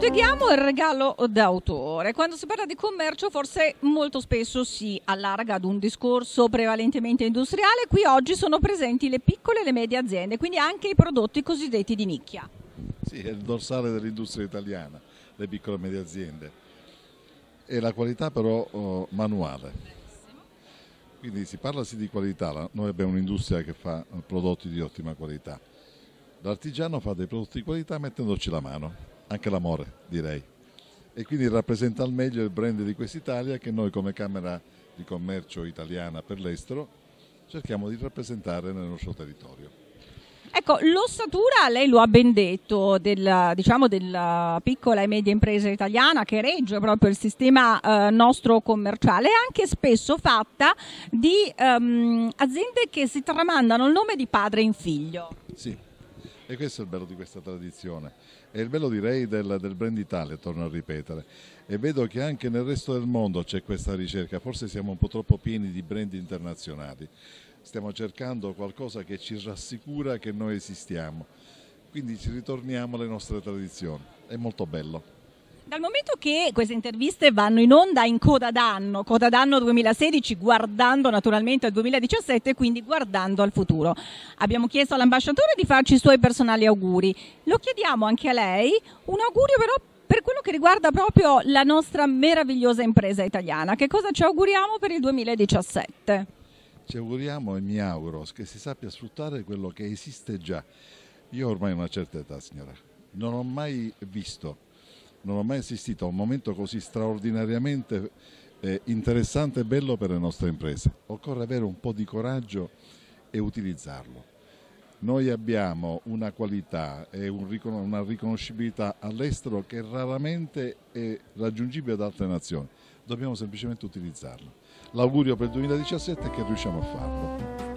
Spieghiamo il regalo d'autore. Quando si parla di commercio forse molto spesso si allarga ad un discorso prevalentemente industriale. Qui oggi sono presenti le piccole e le medie aziende, quindi anche i prodotti cosiddetti di nicchia. Sì, è il dorsale dell'industria italiana, le piccole e medie aziende. E la qualità però oh, manuale. Quindi si parla sì di qualità, noi abbiamo un'industria che fa prodotti di ottima qualità. L'artigiano fa dei prodotti di qualità mettendoci la mano anche l'amore direi. E quindi rappresenta al meglio il brand di quest'Italia che noi come Camera di Commercio italiana per l'estero cerchiamo di rappresentare nel nostro territorio. Ecco, l'ossatura, lei lo ha ben detto, della, diciamo, della piccola e media impresa italiana che regge proprio il sistema eh, nostro commerciale, è anche spesso fatta di ehm, aziende che si tramandano il nome di padre in figlio. Sì, e questo è il bello di questa tradizione. È il bello direi del, del brand Italia, torno a ripetere. E vedo che anche nel resto del mondo c'è questa ricerca, forse siamo un po' troppo pieni di brand internazionali. Stiamo cercando qualcosa che ci rassicura che noi esistiamo. Quindi ci ritorniamo alle nostre tradizioni. È molto bello. Dal momento che queste interviste vanno in onda in coda d'anno, coda d'anno 2016, guardando naturalmente al 2017, e quindi guardando al futuro. Abbiamo chiesto all'ambasciatore di farci i suoi personali auguri. Lo chiediamo anche a lei, un augurio però per quello che riguarda proprio la nostra meravigliosa impresa italiana. Che cosa ci auguriamo per il 2017? Ci auguriamo e mi auguro che si sappia sfruttare quello che esiste già. Io ormai ho una certa età, signora. Non ho mai visto non ho mai assistito a un momento così straordinariamente eh, interessante e bello per le nostre imprese. Occorre avere un po' di coraggio e utilizzarlo. Noi abbiamo una qualità e un ricon una riconoscibilità all'estero che raramente è raggiungibile da altre nazioni. Dobbiamo semplicemente utilizzarla. L'augurio per il 2017 è che riusciamo a farlo.